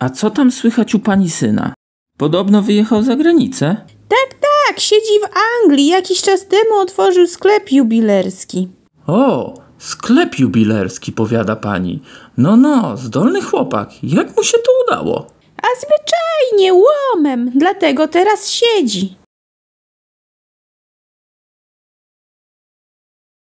A co tam słychać u pani syna? Podobno wyjechał za granicę. Tak, tak, siedzi w Anglii. Jakiś czas temu otworzył sklep jubilerski. O, sklep jubilerski, powiada pani. No, no, zdolny chłopak. Jak mu się to udało? A zwyczajnie łomem, dlatego teraz siedzi.